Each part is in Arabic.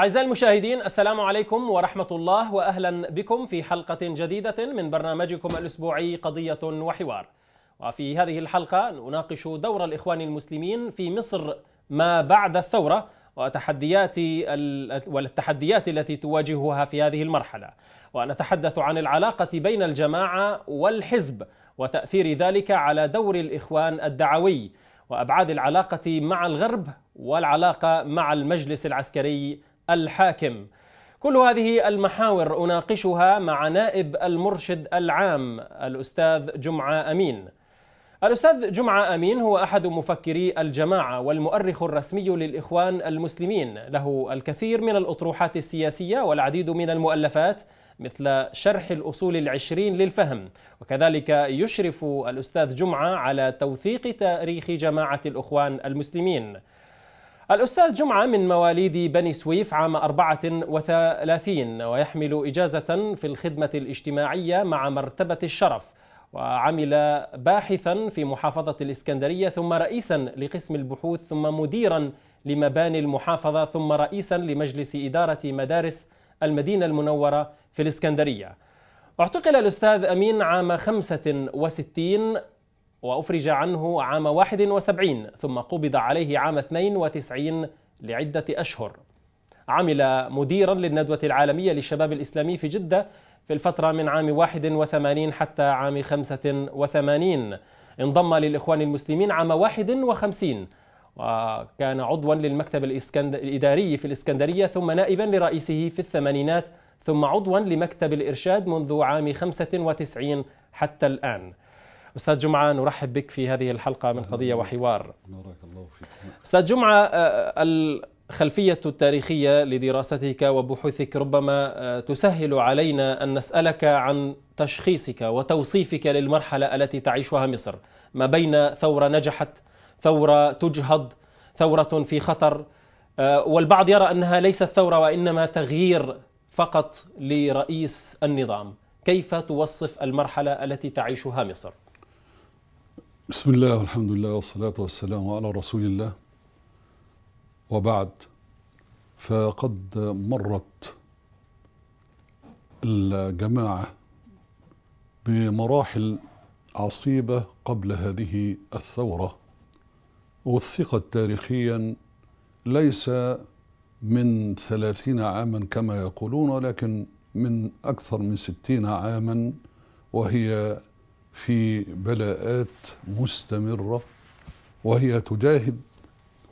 أعزائي المشاهدين السلام عليكم ورحمة الله وأهلا بكم في حلقة جديدة من برنامجكم الأسبوعي قضية وحوار وفي هذه الحلقة نناقش دور الإخوان المسلمين في مصر ما بعد الثورة وتحديات والتحديات التي تواجهها في هذه المرحلة ونتحدث عن العلاقة بين الجماعة والحزب وتأثير ذلك على دور الإخوان الدعوي وأبعاد العلاقة مع الغرب والعلاقة مع المجلس العسكري الحاكم كل هذه المحاور أناقشها مع نائب المرشد العام الأستاذ جمعة أمين الأستاذ جمعة أمين هو أحد مفكري الجماعة والمؤرخ الرسمي للإخوان المسلمين له الكثير من الأطروحات السياسية والعديد من المؤلفات مثل شرح الأصول العشرين للفهم وكذلك يشرف الأستاذ جمعة على توثيق تاريخ جماعة الأخوان المسلمين الأستاذ جمعة من مواليد بني سويف عام 34 ويحمل إجازة في الخدمة الاجتماعية مع مرتبة الشرف وعمل باحثا في محافظة الإسكندرية ثم رئيسا لقسم البحوث ثم مديرا لمباني المحافظة ثم رئيسا لمجلس إدارة مدارس المدينة المنورة في الإسكندرية اعتقل الأستاذ أمين عام 65 وأفرج عنه عام 71 ثم قبض عليه عام 92 لعدة أشهر عمل مديرا للندوة العالمية للشباب الإسلامي في جدة في الفترة من عام 81 حتى عام 85 انضم للإخوان المسلمين عام 51 وكان عضوا للمكتب الإسكند... الإداري في الإسكندرية ثم نائبا لرئيسه في الثمانينات ثم عضوا لمكتب الإرشاد منذ عام 95 حتى الآن أستاذ جمعة نرحب بك في هذه الحلقة من قضية وحوار بارك الله فيك أستاذ جمعة آه، الخلفية التاريخية لدراستك وبحوثك ربما آه، تسهل علينا أن نسألك عن تشخيصك وتوصيفك للمرحلة التي تعيشها مصر ما بين ثورة نجحت ثورة تجهض ثورة في خطر آه، والبعض يرى أنها ليست ثورة وإنما تغيير فقط لرئيس النظام كيف توصف المرحلة التي تعيشها مصر؟ بسم الله والحمد لله والصلاة والسلام على رسول الله وبعد فقد مرت الجماعة بمراحل عصيبة قبل هذه الثورة وثقت تاريخيا ليس من ثلاثين عاما كما يقولون ولكن من أكثر من ستين عاما وهي في بلاءات مستمرة وهي تجاهد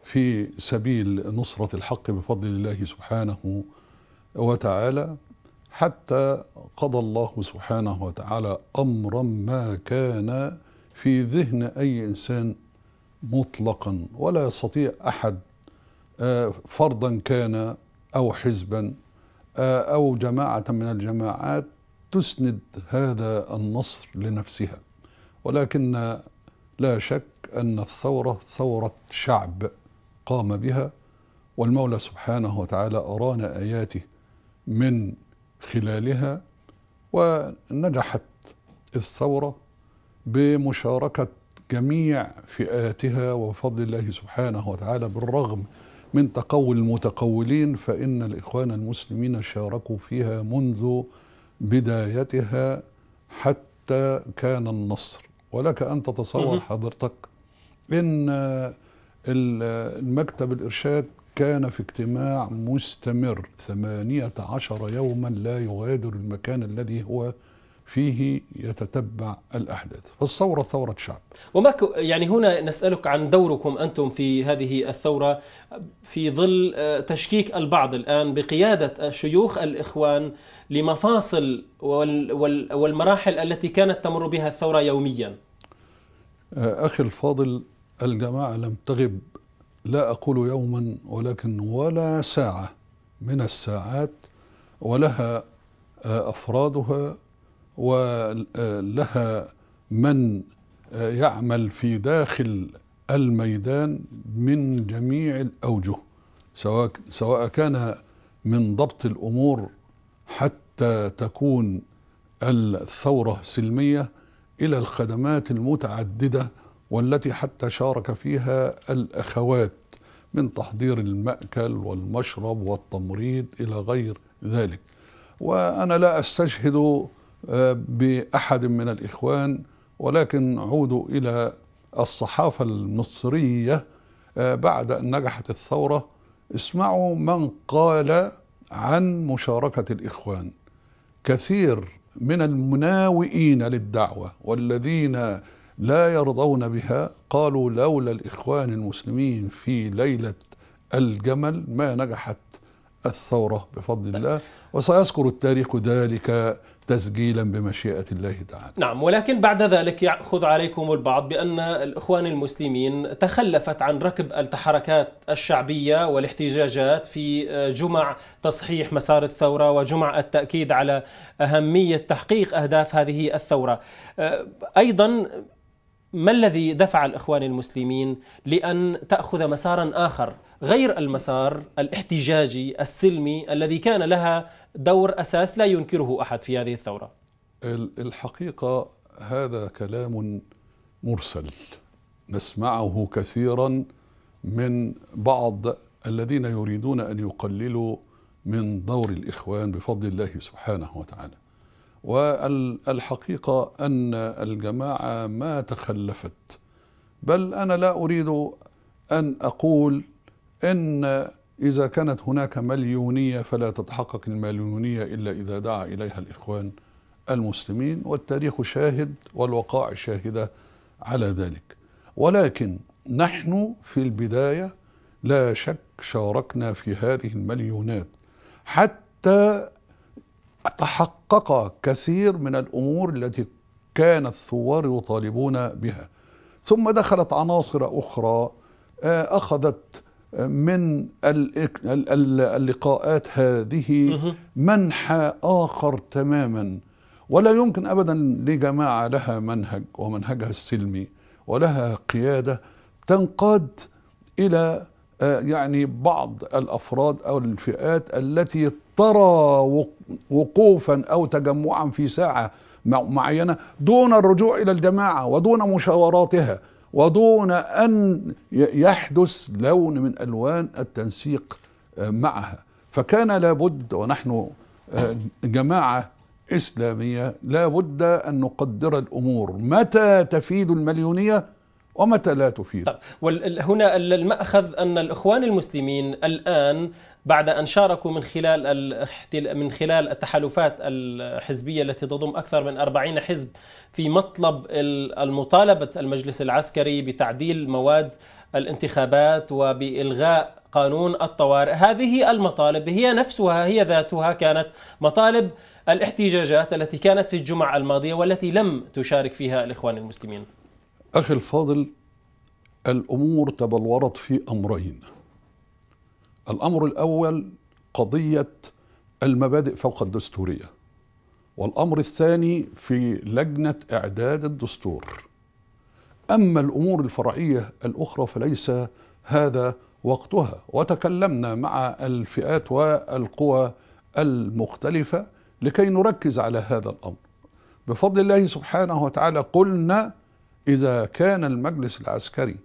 في سبيل نصرة الحق بفضل الله سبحانه وتعالى حتى قضى الله سبحانه وتعالى أمرا ما كان في ذهن أي إنسان مطلقا ولا يستطيع أحد آه، فردا كان أو حزبا آه، أو جماعة من الجماعات تسند هذا النصر لنفسها ولكن لا شك ان الثوره ثوره شعب قام بها والمولى سبحانه وتعالى ارانا اياته من خلالها ونجحت الثوره بمشاركه جميع فئاتها وفضل الله سبحانه وتعالى بالرغم من تقول المتقولين فان الاخوان المسلمين شاركوا فيها منذ بدايتها حتى كان النصر ولك أن تتصور حضرتك إن المكتب الإرشاد كان في اجتماع مستمر ثمانية عشر يوما لا يغادر المكان الذي هو فيه يتتبع الأحداث فالثورة ثورة شعب وما يعني هنا نسألك عن دوركم أنتم في هذه الثورة في ظل آه، تشكيك البعض الآن بقيادة شيوخ الإخوان لمفاصل والمراحل التي كانت تمر بها الثورة يوميا آه، أخي الفاضل الجماعة لم تغب لا أقول يوما ولكن ولا ساعة من الساعات ولها آه، أفرادها ولها من يعمل في داخل الميدان من جميع الأوجه سواء سواء كان من ضبط الأمور حتى تكون الثورة سلمية إلى الخدمات المتعددة والتي حتى شارك فيها الأخوات من تحضير المأكل والمشرب والتمريض إلى غير ذلك وأنا لا أستشهد آه، باحد من الاخوان ولكن عودوا الى الصحافه المصريه آه، بعد ان نجحت الثوره اسمعوا من قال عن مشاركه الاخوان كثير من المناوئين للدعوه والذين لا يرضون بها قالوا لولا الاخوان المسلمين في ليله الجمل ما نجحت الثوره بفضل الله وسيذكر التاريخ ذلك تسجيلا بمشيئة الله تعالى نعم ولكن بعد ذلك يأخذ عليكم البعض بأن الإخوان المسلمين تخلفت عن ركب التحركات الشعبية والاحتجاجات في جمع تصحيح مسار الثورة وجمع التأكيد على أهمية تحقيق أهداف هذه الثورة أيضا ما الذي دفع الإخوان المسلمين لأن تأخذ مسارا آخر غير المسار الاحتجاجي السلمي الذي كان لها دور أساس لا ينكره أحد في هذه الثورة الحقيقة هذا كلام مرسل نسمعه كثيرا من بعض الذين يريدون أن يقللوا من دور الإخوان بفضل الله سبحانه وتعالى والحقيقة أن الجماعة ما تخلفت بل أنا لا أريد أن أقول أن إذا كانت هناك مليونية فلا تتحقق المليونية إلا إذا دعا إليها الإخوان المسلمين والتاريخ شاهد والوقائع شاهدة على ذلك ولكن نحن في البداية لا شك شاركنا في هذه المليونات حتى تحقق كثير من الامور التي كان الثوار يطالبون بها ثم دخلت عناصر اخرى آه، اخذت آه، من اللقاءات هذه منحى اخر تماما ولا يمكن ابدا لجماعه لها منهج ومنهجها السلمي ولها قياده تنقاد الى آه، يعني بعض الافراد او الفئات التي ترى وقوفا او تجمعا في ساعه معينه دون الرجوع الى الجماعه ودون مشاوراتها ودون ان يحدث لون من الوان التنسيق آه، معها فكان لابد ونحن آه، جماعه اسلاميه لابد ان نقدر الامور متى تفيد المليونيه ومتى لا تفيد طب هنا المأخذ أن الإخوان المسلمين الآن بعد أن شاركوا من خلال من خلال التحالفات الحزبية التي تضم أكثر من 40 حزب في مطلب المطالبة المجلس العسكري بتعديل مواد الانتخابات وبإلغاء قانون الطوارئ هذه المطالب هي نفسها هي ذاتها كانت مطالب الاحتجاجات التي كانت في الجمعة الماضية والتي لم تشارك فيها الإخوان المسلمين أخي الفاضل الأمور تبلورت في أمرين الأمر الأول قضية المبادئ فوق الدستورية والأمر الثاني في لجنة إعداد الدستور أما الأمور الفرعية الأخرى فليس هذا وقتها وتكلمنا مع الفئات والقوى المختلفة لكي نركز على هذا الأمر بفضل الله سبحانه وتعالى قلنا إذا كان المجلس العسكري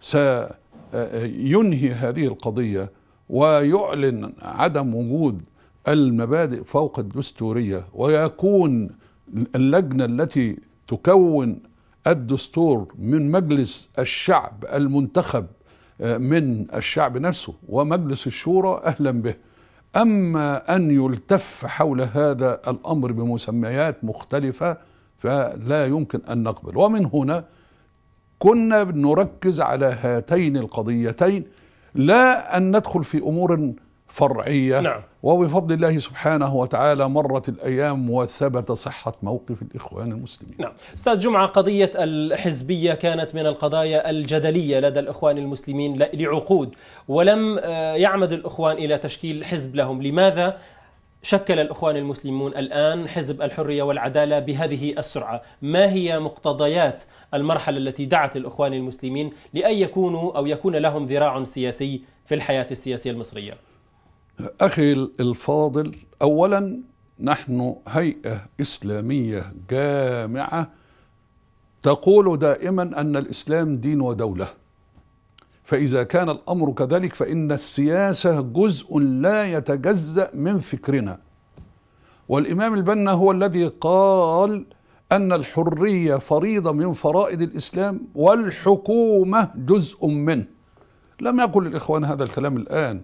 سينهي هذه القضية ويعلن عدم وجود المبادئ فوق الدستورية ويكون اللجنة التي تكون الدستور من مجلس الشعب المنتخب آه، من الشعب نفسه ومجلس الشورى أهلا به أما أن يلتف حول هذا الأمر بمسميات مختلفة فلا يمكن أن نقبل ومن هنا كنا نركز على هاتين القضيتين لا أن ندخل في أمور فرعية نعم. وبفضل الله سبحانه وتعالى مرت الأيام وثبت صحة موقف الإخوان المسلمين نعم أستاذ جمعة قضية الحزبية كانت من القضايا الجدلية لدى الإخوان المسلمين لعقود ولم آه، يعمد الإخوان إلى تشكيل حزب لهم لماذا شكل الاخوان المسلمون الان حزب الحريه والعداله بهذه السرعه، ما هي مقتضيات المرحله التي دعت الاخوان المسلمين لان يكونوا او يكون لهم ذراع سياسي في الحياه السياسيه المصريه؟ اخي الفاضل، اولا نحن هيئه اسلاميه جامعه تقول دائما ان الاسلام دين ودوله. فإذا كان الأمر كذلك فإن السياسة جزء لا يتجزأ من فكرنا والإمام البنا هو الذي قال أن الحرية فريضة من فرائض الإسلام والحكومة جزء منه لم يقل الإخوان هذا الكلام الآن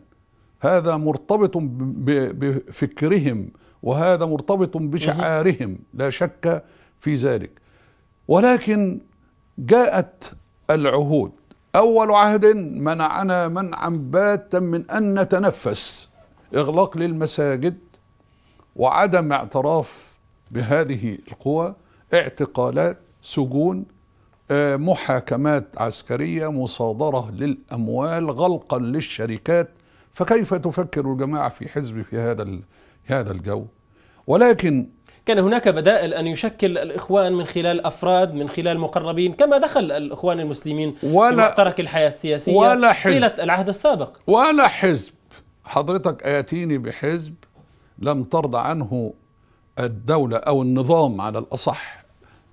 هذا مرتبط بفكرهم وهذا مرتبط بشعارهم لا شك في ذلك ولكن جاءت العهود أول عهد منعنا منعا باتا من أن نتنفس إغلاق للمساجد وعدم اعتراف بهذه القوى اعتقالات سجون آه، محاكمات عسكرية مصادرة للأموال غلقا للشركات فكيف تفكر الجماعة في حزب في هذا هذا الجو ولكن كان هناك بدائل أن يشكل الإخوان من خلال أفراد من خلال مقربين كما دخل الإخوان المسلمين ولا في معترك الحياة السياسية ولا حزب طيلة العهد السابق ولا حزب حضرتك آتيني بحزب لم ترضى عنه الدولة أو النظام على الأصح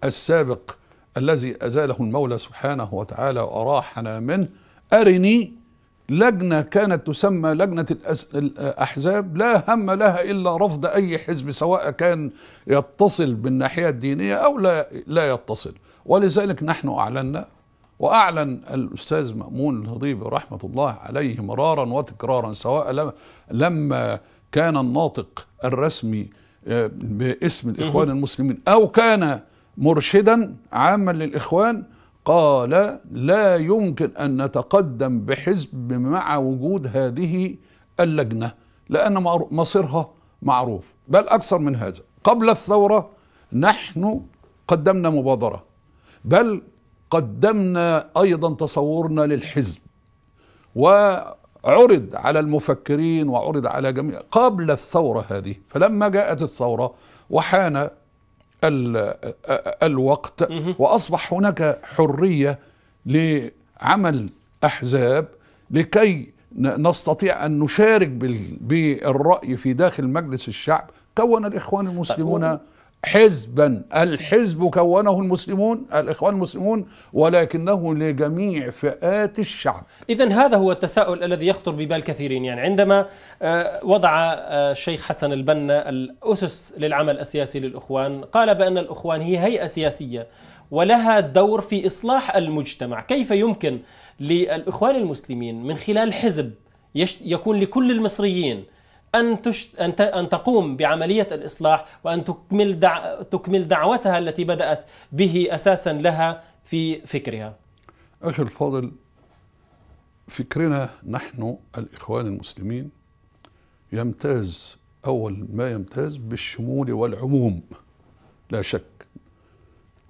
السابق الذي أزاله المولى سبحانه وتعالى وأراحنا منه أرني لجنة كانت تسمى لجنة الأحزاب لا هم لها إلا رفض أي حزب سواء كان يتصل بالناحية الدينية أو لا, لا يتصل ولذلك نحن أعلنا وأعلن الأستاذ مأمون الهضيبي رحمة الله عليه مرارا وتكرارا سواء لما كان الناطق الرسمي آه، باسم الإخوان المسلمين أو كان مرشدا عاما للإخوان قال لا يمكن أن نتقدم بحزب مع وجود هذه اللجنة لأن مصيرها معروف بل أكثر من هذا قبل الثورة نحن قدمنا مبادرة بل قدمنا أيضا تصورنا للحزب وعرض على المفكرين وعرض على جميع قبل الثورة هذه فلما جاءت الثورة وحان الوقت واصبح هناك حريه لعمل احزاب لكي نستطيع ان نشارك بالراي في داخل مجلس الشعب كون الاخوان المسلمون أه، حزبا الحزب كونه المسلمون الاخوان المسلمون ولكنه لجميع فئات الشعب اذا هذا هو التساؤل الذي يخطر ببال كثيرين يعني عندما آه، وضع آه، الشيخ حسن البنا الاسس للعمل السياسي للاخوان قال بان الاخوان هي هيئه سياسيه ولها دور في اصلاح المجتمع كيف يمكن للاخوان المسلمين من خلال حزب يكون لكل المصريين أن, تشت... أن, ت... أن تقوم بعملية الإصلاح وأن تكمل, دع... تكمل دعوتها التي بدأت به أساسا لها في فكرها أخي الفاضل فكرنا نحن الإخوان المسلمين يمتاز أول ما يمتاز بالشمول والعموم لا شك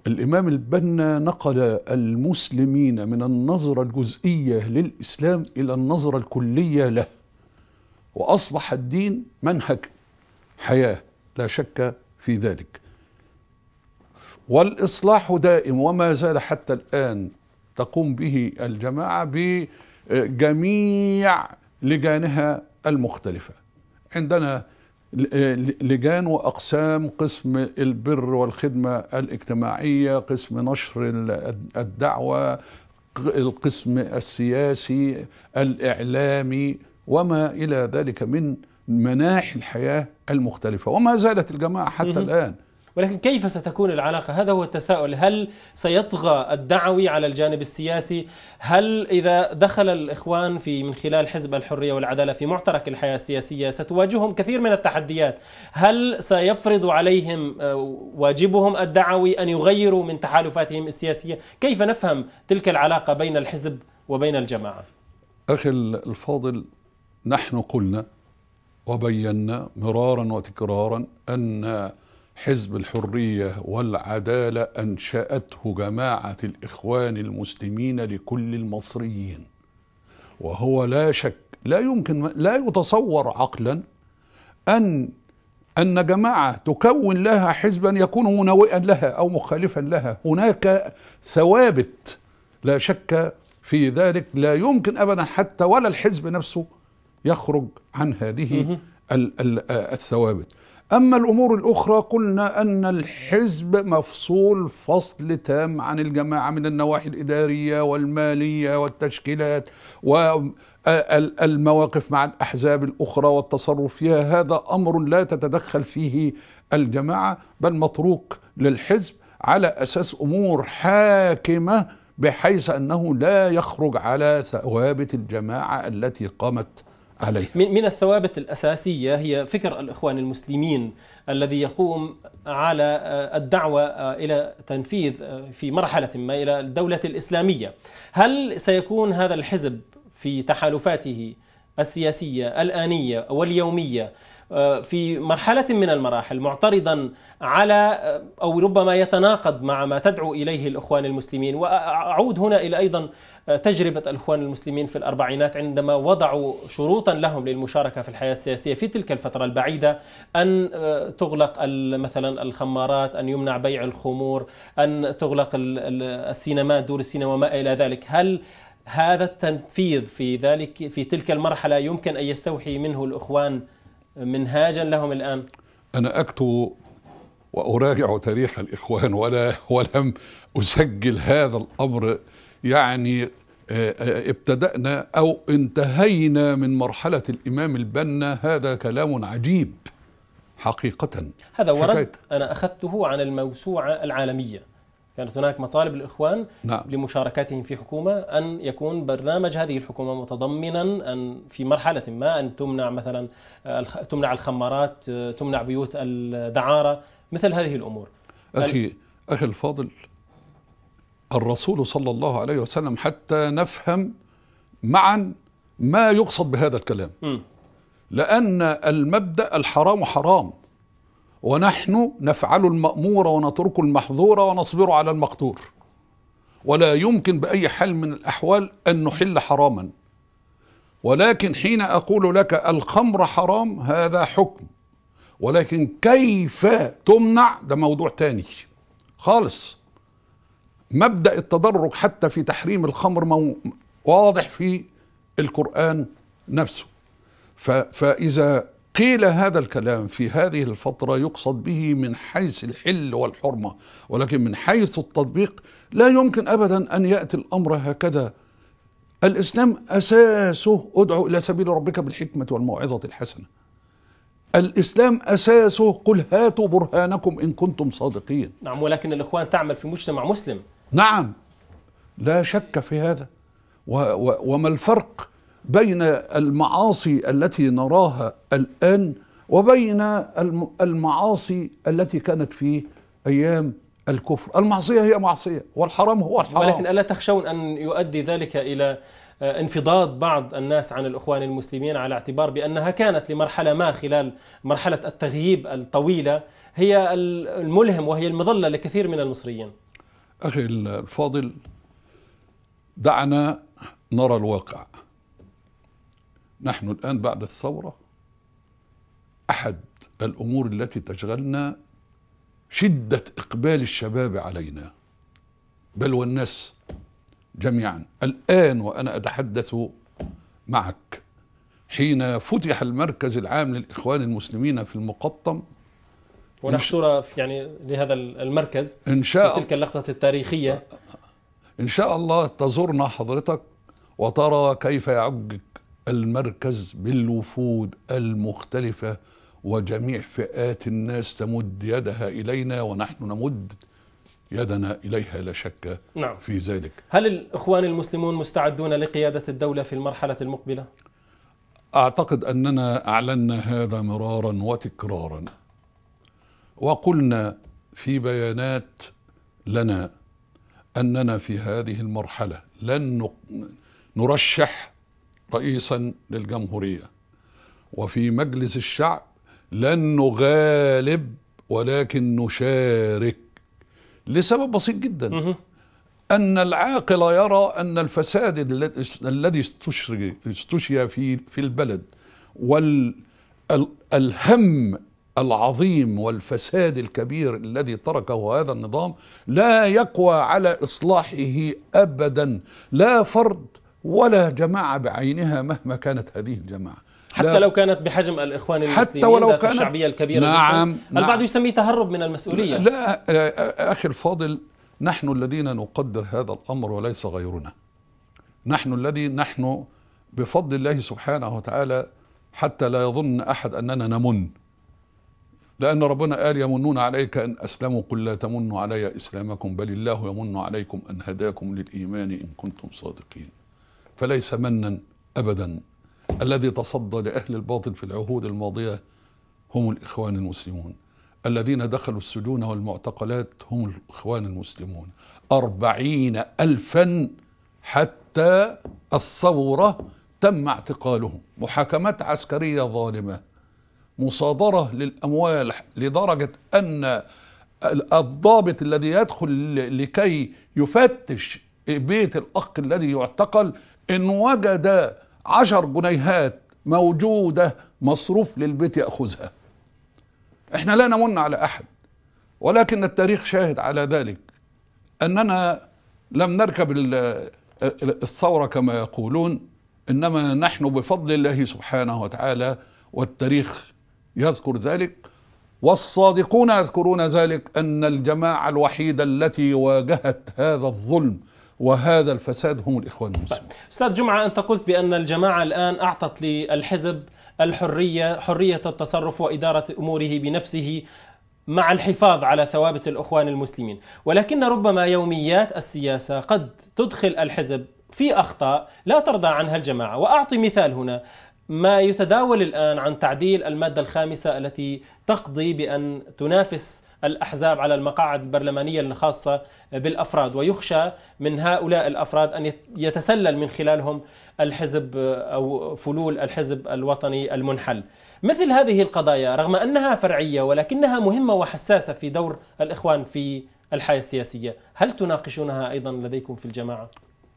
الإمام البنا نقل المسلمين من النظرة الجزئية للإسلام إلى النظرة الكلية له واصبح الدين منهج حياه لا شك في ذلك والاصلاح دائم وما زال حتى الان تقوم به الجماعه بجميع لجانها المختلفه عندنا لجان واقسام قسم البر والخدمه الاجتماعيه قسم نشر الدعوه القسم السياسي الاعلامي وما إلى ذلك من مناحي الحياة المختلفة وما زالت الجماعة حتى الآن ولكن كيف ستكون العلاقة؟ هذا هو التساؤل هل سيطغى الدعوي على الجانب السياسي؟ هل إذا دخل الإخوان في من خلال حزب الحرية والعدالة في معترك الحياة السياسية ستواجههم كثير من التحديات هل سيفرض عليهم آه، واجبهم الدعوي أن يغيروا من تحالفاتهم السياسية؟ كيف نفهم تلك العلاقة بين الحزب وبين الجماعة؟ أخي الفاضل نحن قلنا وبينا مرارا وتكرارا ان حزب الحريه والعداله انشاته جماعه الاخوان المسلمين لكل المصريين وهو لا شك لا يمكن لا يتصور عقلا ان ان جماعه تكون لها حزبا يكون منوئا لها او مخالفا لها هناك ثوابت لا شك في ذلك لا يمكن ابدا حتى ولا الحزب نفسه يخرج عن هذه آه، الثوابت أما الأمور الأخرى قلنا أن الحزب مفصول فصل تام عن الجماعة من النواحي الإدارية والمالية والتشكيلات والمواقف آه، مع الأحزاب الأخرى والتصرف فيها هذا أمر لا تتدخل فيه الجماعة بل متروك للحزب على أساس أمور حاكمة بحيث أنه لا يخرج على ثوابت الجماعة التي قامت عليه من, من الثوابت الأساسية هي فكر الإخوان المسلمين الذي يقوم على آه، الدعوة آه، إلى تنفيذ آه، في مرحلة ما إلى الدولة الإسلامية هل سيكون هذا الحزب في تحالفاته السياسية الآنية واليومية في مرحلة من المراحل معترضا على أو ربما يتناقض مع ما تدعو إليه الإخوان المسلمين وأعود هنا إلى أيضا تجربة الإخوان المسلمين في الأربعينات عندما وضعوا شروطا لهم للمشاركة في الحياة السياسية في تلك الفترة البعيدة أن آه، تغلق مثلا الخمارات أن يمنع بيع الخمور أن تغلق السينما دور السينما وما إلى ذلك هل هذا التنفيذ في ذلك في تلك المرحلة يمكن أن يستوحي منه الإخوان منهاجا لهم الآن أنا أكتب وأراجع تاريخ الإخوان ولا ولم أسجل هذا الأمر يعني آه، آه، ابتدأنا أو انتهينا من مرحلة الإمام البنا هذا كلام عجيب حقيقة هذا ورد حكاية. أنا أخذته عن الموسوعة العالمية كانت هناك مطالب الإخوان نعم. لمشاركتهم في حكومة أن يكون برنامج هذه الحكومة متضمنا أن في مرحلة ما أن تمنع مثلا آه، تمنع الخمارات تمنع بيوت الدعارة مثل هذه الأمور أخي أخي الفاضل الرسول صلى الله عليه وسلم حتى نفهم معا ما يقصد بهذا الكلام م. لأن المبدأ الحرام حرام ونحن نفعل المأمور ونترك المحظور ونصبر على المقتور ولا يمكن بأي حال من الأحوال أن نحل حراما ولكن حين أقول لك الخمر حرام هذا حكم ولكن كيف تمنع ده موضوع تاني خالص مبدا التدرج حتى في تحريم الخمر مو واضح في القران نفسه فاذا قيل هذا الكلام في هذه الفترة يقصد به من حيث الحل والحرمة ولكن من حيث التطبيق لا يمكن أبدا أن يأتي الأمر هكذا الإسلام أساسه ادعو إلى سبيل ربك بالحكمة والموعظة الحسنة الإسلام أساسه قل هاتوا برهانكم إن كنتم صادقين نعم ولكن الإخوان تعمل في مجتمع مسلم نعم لا شك في هذا وما الفرق بين المعاصي التي نراها الآن وبين المعاصي التي كانت في أيام الكفر المعصية هي معصية والحرام هو الحرام ولكن ألا تخشون أن يؤدي ذلك إلى آه، انفضاض بعض الناس عن الإخوان المسلمين على اعتبار بأنها كانت لمرحلة ما خلال مرحلة التغييب الطويلة هي الملهم وهي المظلة لكثير من المصريين أخي الفاضل دعنا نرى الواقع نحن الآن بعد الثورة أحد الأمور التي تشغلنا شدة إقبال الشباب علينا بل والناس جميعا الآن وأنا أتحدث معك حين فتح المركز العام للإخوان المسلمين في المقطم ونحشرها يعني لهذا المركز إن شاء تلك اللقطة التاريخية إن شاء الله تزورنا حضرتك وترى كيف يعجك المركز بالوفود المختلفة وجميع فئات الناس تمد يدها إلينا ونحن نمد يدنا إليها لا شك نعم. في ذلك هل الإخوان المسلمون مستعدون لقيادة الدولة في المرحلة المقبلة؟ أعتقد أننا أعلنا هذا مرارا وتكرارا وقلنا في بيانات لنا اننا في هذه المرحله لن نرشح رئيسا للجمهوريه وفي مجلس الشعب لن نغالب ولكن نشارك لسبب بسيط جدا أن العاقل يرى أن الفساد الذي استشري استشري في في البلد والهم العظيم والفساد الكبير الذي تركه هذا النظام لا يقوى على اصلاحه ابدا لا فرد ولا جماعه بعينها مهما كانت هذه الجماعه حتى لو كانت بحجم الاخوان المسلمين حتى ولو كانت الشعبيه الكبيره نعم, نعم. البعض نعم يسميه تهرب من المسؤوليه لا اخي الفاضل نحن الذين نقدر هذا الامر وليس غيرنا نحن الذي نحن بفضل الله سبحانه وتعالى حتى لا يظن احد اننا نمن لأن ربنا قال يمنون عليك أن أسلموا قل لا تمنوا علي إسلامكم بل الله يمن عليكم أن هداكم للإيمان إن كنتم صادقين فليس منا أبدا الذي تصدى لأهل الباطل في العهود الماضية هم الإخوان المسلمون الذين دخلوا السجون والمعتقلات هم الإخوان المسلمون أربعين ألفا حتى الثورة تم اعتقالهم محاكمات عسكرية ظالمة مصادرة للأموال لدرجة أن الضابط الذي يدخل لكي يفتش بيت الأخ الذي يعتقل إن وجد عشر جنيهات موجودة مصروف للبيت يأخذها احنا لا نمن على أحد ولكن التاريخ شاهد على ذلك أننا لم نركب الثورة كما يقولون إنما نحن بفضل الله سبحانه وتعالى والتاريخ يذكر ذلك والصادقون يذكرون ذلك ان الجماعه الوحيده التي واجهت هذا الظلم وهذا الفساد هم الاخوان طيب. المسلمون. استاذ جمعه انت قلت بان الجماعه الان اعطت للحزب الحريه حريه التصرف واداره اموره بنفسه مع الحفاظ على ثوابت الاخوان المسلمين، ولكن ربما يوميات السياسه قد تدخل الحزب في اخطاء لا ترضى عنها الجماعه، واعطي مثال هنا، ما يتداول الآن عن تعديل المادة الخامسة التي تقضي بأن تنافس الأحزاب على المقاعد البرلمانية الخاصة بالأفراد ويخشى من هؤلاء الأفراد أن يتسلل من خلالهم الحزب أو فلول الحزب الوطني المنحل مثل هذه القضايا رغم أنها فرعية ولكنها مهمة وحساسة في دور الإخوان في الحياة السياسية هل تناقشونها أيضا لديكم في الجماعة؟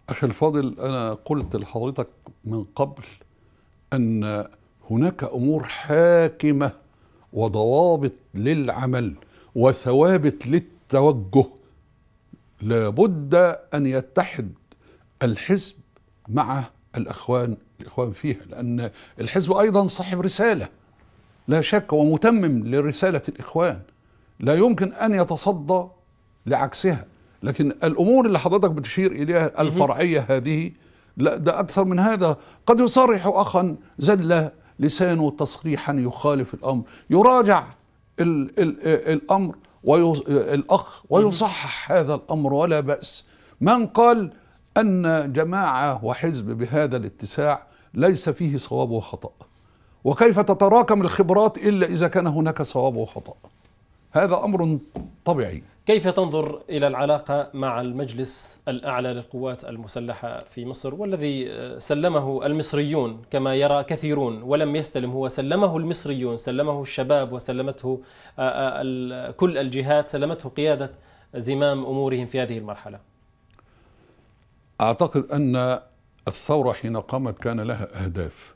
أخي الفاضل أنا قلت لحضرتك من قبل ان هناك امور حاكمه وضوابط للعمل وثوابت للتوجه لابد ان يتحد الحزب مع الاخوان الاخوان فيها لان الحزب ايضا صاحب رساله لا شك ومتمم لرساله الاخوان لا يمكن ان يتصدى لعكسها لكن الامور اللي حضرتك بتشير اليها الفرعيه هذه لا ده أكثر من هذا قد يصرح أخا زل لسانه تصريحا يخالف الأمر يراجع الـ الـ الأمر الأخ ويصحح هذا الأمر ولا بأس من قال أن جماعة وحزب بهذا الاتساع ليس فيه صواب وخطأ وكيف تتراكم الخبرات إلا إذا كان هناك صواب وخطأ هذا أمر طبيعي كيف تنظر إلى العلاقة مع المجلس الأعلى للقوات المسلحة في مصر والذي سلمه المصريون كما يرى كثيرون ولم يستلم هو سلمه المصريون سلمه الشباب وسلمته آه، آه، كل الجهات سلمته قيادة زمام أمورهم في هذه المرحلة أعتقد أن الثورة حين قامت كان لها أهداف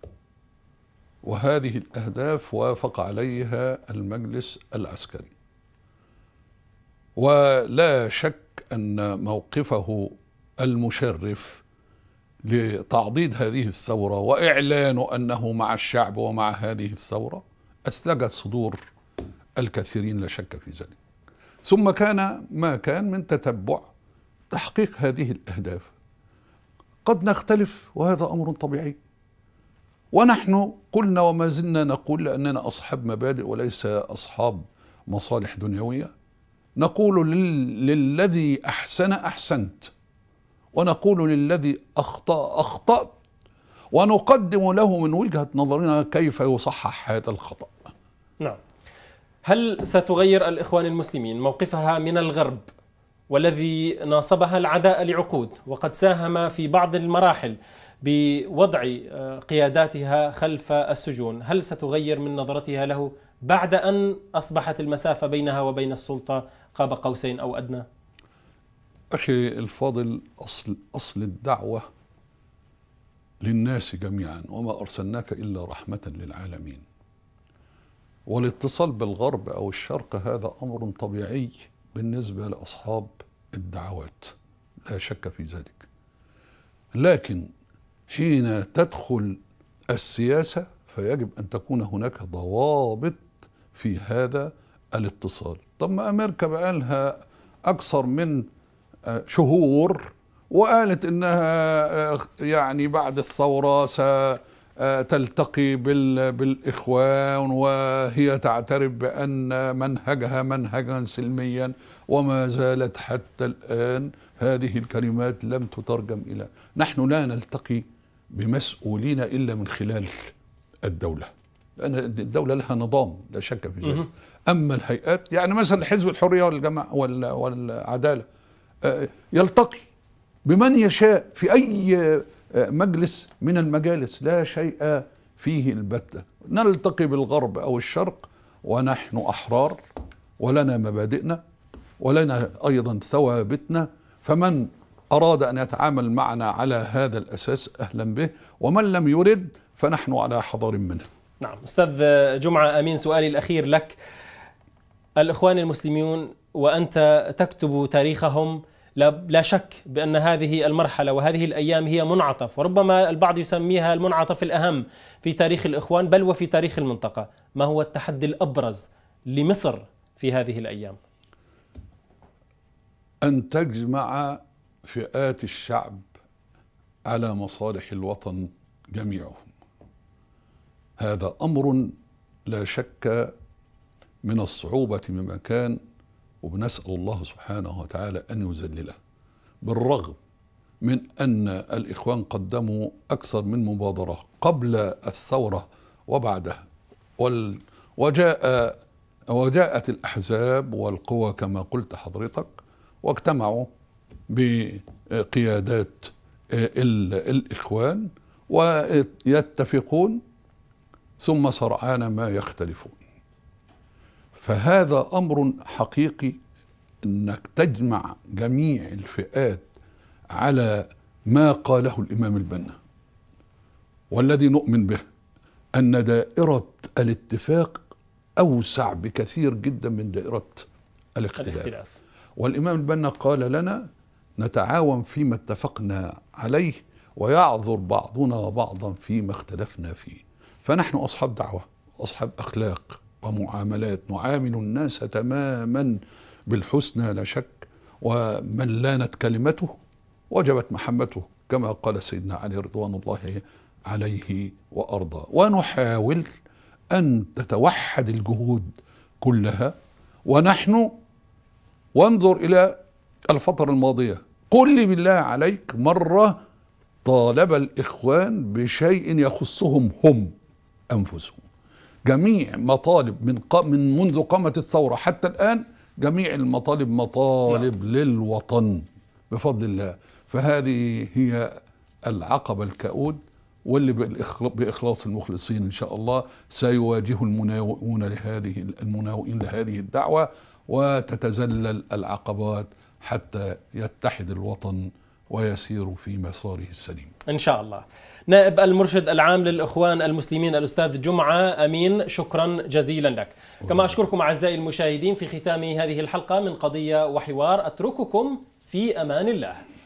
وهذه الأهداف وافق عليها المجلس العسكري ولا شك ان موقفه المشرف لتعضيد هذه الثوره واعلان انه مع الشعب ومع هذه الثوره اثلج صدور الكثيرين لا شك في ذلك ثم كان ما كان من تتبع تحقيق هذه الاهداف قد نختلف وهذا امر طبيعي ونحن قلنا وما زلنا نقول لاننا اصحاب مبادئ وليس اصحاب مصالح دنيويه نقول لل... للذي احسن احسنت ونقول للذي اخطا اخطات ونقدم له من وجهه نظرنا كيف يصحح هذا الخطا نعم هل ستغير الاخوان المسلمين موقفها من الغرب والذي ناصبها العداء لعقود وقد ساهم في بعض المراحل بوضع آه، قياداتها خلف السجون هل ستغير من نظرتها له بعد أن أصبحت المسافة بينها وبين السلطة قاب قوسين أو أدنى أخي الفاضل أصل, أصل الدعوة للناس جميعا وما أرسلناك إلا رحمة للعالمين والاتصال بالغرب أو الشرق هذا أمر طبيعي بالنسبة لأصحاب الدعوات لا شك في ذلك لكن حين تدخل السياسة فيجب أن تكون هناك ضوابط في هذا الاتصال طب ما امريكا بقى لها اكثر من آه، شهور وقالت انها آه، يعني بعد الثوره ستلتقي آه، بالاخوان وهي تعترف بان منهجها منهجا سلميا وما زالت حتى الان هذه الكلمات لم تترجم الى نحن لا نلتقي بمسؤولين الا من خلال الدوله لان الدوله لها نظام لا شك في ذلك اما الهيئات يعني مثلا حزب الحريه والجماعه والعداله آه، يلتقي بمن يشاء في اي آه، مجلس من المجالس لا شيء فيه البته نلتقي بالغرب او الشرق ونحن احرار ولنا مبادئنا ولنا ايضا ثوابتنا فمن اراد ان يتعامل معنا على هذا الاساس اهلا به ومن لم يرد فنحن على حضر منه نعم أستاذ جمعة أمين سؤالي الأخير لك الإخوان المسلمون وأنت تكتب تاريخهم لا, شك بأن هذه المرحلة وهذه الأيام هي منعطف وربما البعض يسميها المنعطف الأهم في تاريخ الإخوان بل وفي تاريخ المنطقة ما هو التحدي الأبرز لمصر في هذه الأيام أن تجمع فئات الشعب على مصالح الوطن جميعهم هذا امر لا شك من الصعوبه مما كان وبنسال الله سبحانه وتعالى ان يذلله بالرغم من ان الاخوان قدموا اكثر من مبادره قبل الثوره وبعدها وال وجاء وجاءت الاحزاب والقوى كما قلت حضرتك واجتمعوا بقيادات الاخوان ويتفقون ثم سرعان ما يختلفون فهذا امر حقيقي انك تجمع جميع الفئات على ما قاله الامام البنا والذي نؤمن به ان دائره الاتفاق اوسع بكثير جدا من دائره الاختلاف, الاختلاف. والامام البنا قال لنا نتعاون فيما اتفقنا عليه ويعذر بعضنا بعضا فيما اختلفنا فيه فنحن أصحاب دعوة وأصحاب أخلاق ومعاملات نعامل الناس تماما بالحسنى لا شك ومن لانت كلمته وجبت محمته كما قال سيدنا علي رضوان الله عليه وأرضاه ونحاول أن تتوحد الجهود كلها ونحن وانظر إلى الفترة الماضية قل لي بالله عليك مرة طالب الإخوان بشيء يخصهم هم أنفسهم جميع مطالب من من منذ قامت الثورة حتى الآن جميع المطالب مطالب نعم. للوطن بفضل الله فهذه هي العقبة الكؤود واللي بإخلاص المخلصين إن شاء الله سيواجه المناوئون لهذه المناوئين لهذه الدعوة وتتذلل العقبات حتى يتحد الوطن ويسير في مساره السليم إن شاء الله نائب المرشد العام للإخوان المسلمين الأستاذ جمعة أمين شكرا جزيلا لك كما أشكركم أعزائي المشاهدين في ختام هذه الحلقة من قضية وحوار أترككم في أمان الله